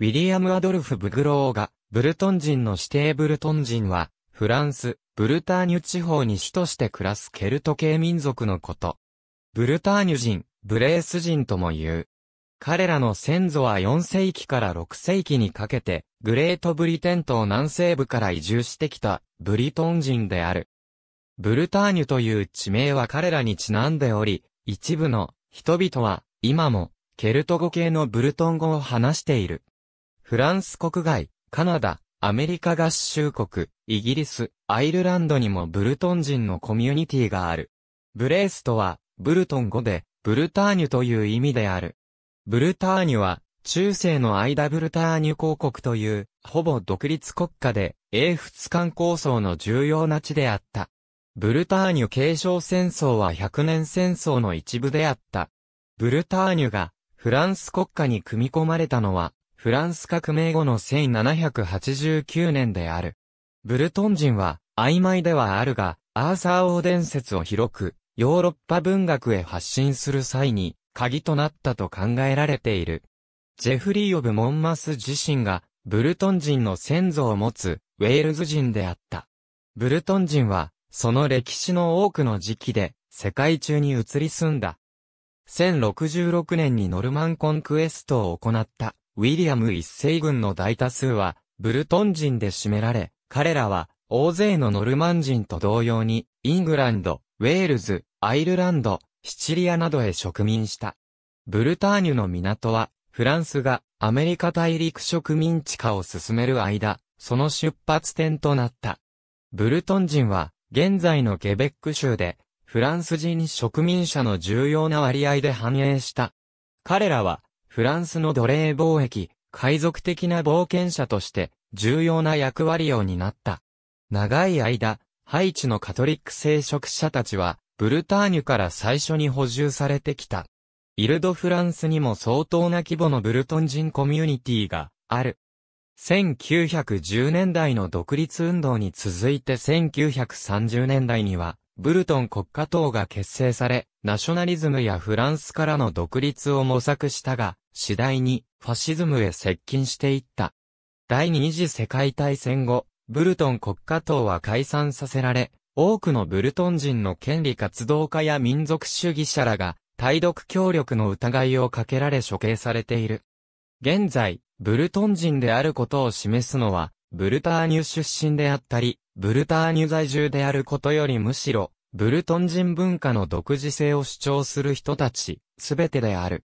ウィリアム・アドルフ・ブグローが、ブルトン人の指定ブルトン人は、フランス、ブルターニュ地方に主として暮らすケルト系民族のこと。ブルターニュ人、ブレース人とも言う。彼らの先祖は4世紀から6世紀にかけて、グレートブリテン島南西部から移住してきた、ブリトン人である。ブルターニュという地名は彼らにちなんでおり、一部の人々は、今も、ケルト語系のブルトン語を話している。フランス国外、カナダ、アメリカ合衆国、イギリス、アイルランドにもブルトン人のコミュニティがある。ブレースとは、ブルトン語で、ブルターニュという意味である。ブルターニュは、中世の間ブルターニュ公国という、ほぼ独立国家で、英仏間構想の重要な地であった。ブルターニュ継承戦争は100年戦争の一部であった。ブルターニュが、フランス国家に組み込まれたのは、フランス革命後の1789年である。ブルトン人は、曖昧ではあるが、アーサー王伝説を広く、ヨーロッパ文学へ発信する際に、鍵となったと考えられている。ジェフリー・オブ・モンマス自身が、ブルトン人の先祖を持つ、ウェールズ人であった。ブルトン人は、その歴史の多くの時期で、世界中に移り住んだ。1066年にノルマンコンクエストを行った。ウィリアム一世軍の大多数は、ブルトン人で占められ、彼らは、大勢のノルマン人と同様に、イングランド、ウェールズ、アイルランド、シチリアなどへ植民した。ブルターニュの港は、フランスがアメリカ大陸植民地化を進める間、その出発点となった。ブルトン人は、現在のケベック州で、フランス人植民者の重要な割合で繁栄した。彼らは、フランスの奴隷貿易、海賊的な冒険者として重要な役割を担った。長い間、ハイチのカトリック聖職者たちは、ブルターニュから最初に補充されてきた。イルドフランスにも相当な規模のブルトン人コミュニティがある。1910年代の独立運動に続いて1930年代には、ブルトン国家党が結成され、ナショナリズムやフランスからの独立を模索したが、次第にファシズムへ接近していった。第二次世界大戦後、ブルトン国家党は解散させられ、多くのブルトン人の権利活動家や民族主義者らが、対独協力の疑いをかけられ処刑されている。現在、ブルトン人であることを示すのは、ブルターニュ出身であったり、ブルターニュ在住であることよりむしろ、ブルトン人文化の独自性を主張する人たち、すべてである。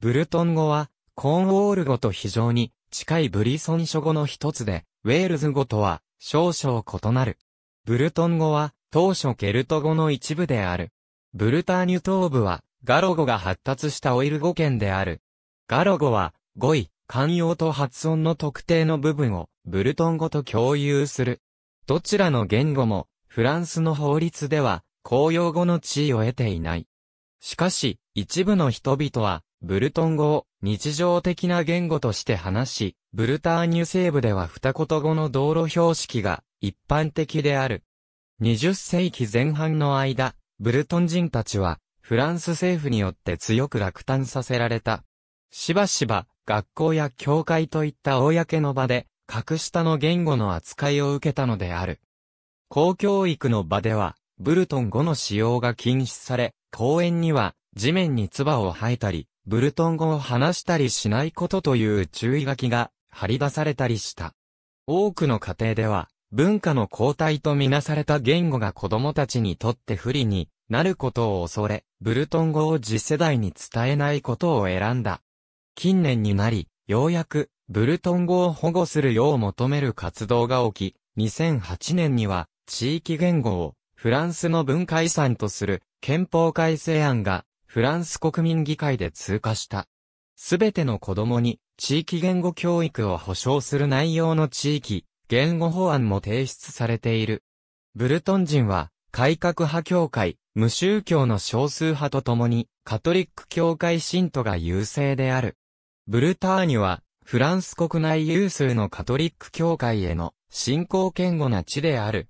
ブルトン語は、コーンウォール語と非常に近いブリソン書語の一つで、ウェールズ語とは少々異なる。ブルトン語は当初ケルト語の一部である。ブルターニュ東部はガロ語が発達したオイル語圏である。ガロ語は語彙、慣用と発音の特定の部分をブルトン語と共有する。どちらの言語もフランスの法律では、公用語の地位を得ていない。しかし、一部の人々は、ブルトン語を日常的な言語として話し、ブルターニュ西部では二言語の道路標識が一般的である。20世紀前半の間、ブルトン人たちは、フランス政府によって強く落胆させられた。しばしば、学校や教会といった公の場で、格下の言語の扱いを受けたのである。公教育の場では、ブルトン語の使用が禁止され、公園には地面に唾を吐いたり、ブルトン語を話したりしないことという注意書きが張り出されたりした。多くの家庭では、文化の交代とみなされた言語が子供たちにとって不利になることを恐れ、ブルトン語を次世代に伝えないことを選んだ。近年になり、ようやく、ブルトン語を保護するよう求める活動が起き、2008年には、地域言語をフランスの文化遺産とする憲法改正案がフランス国民議会で通過した。すべての子供に地域言語教育を保障する内容の地域言語法案も提出されている。ブルトン人は改革派教会、無宗教の少数派と共にカトリック教会信徒が優勢である。ブルターニュはフランス国内有数のカトリック教会への信仰堅固な地である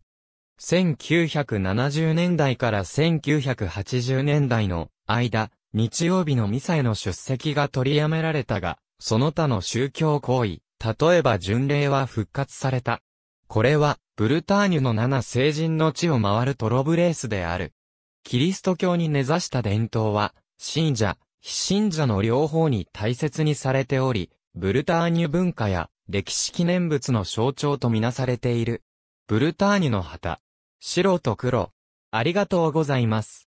1970年代から1980年代の間、日曜日のミサへの出席が取りやめられたが、その他の宗教行為、例えば巡礼は復活された。これは、ブルターニュの七聖人の地を回るトロブレースである。キリスト教に根ざした伝統は、信者、非信者の両方に大切にされており、ブルターニュ文化や歴史記念物の象徴とみなされている。ブルターニュの旗、白と黒。ありがとうございます。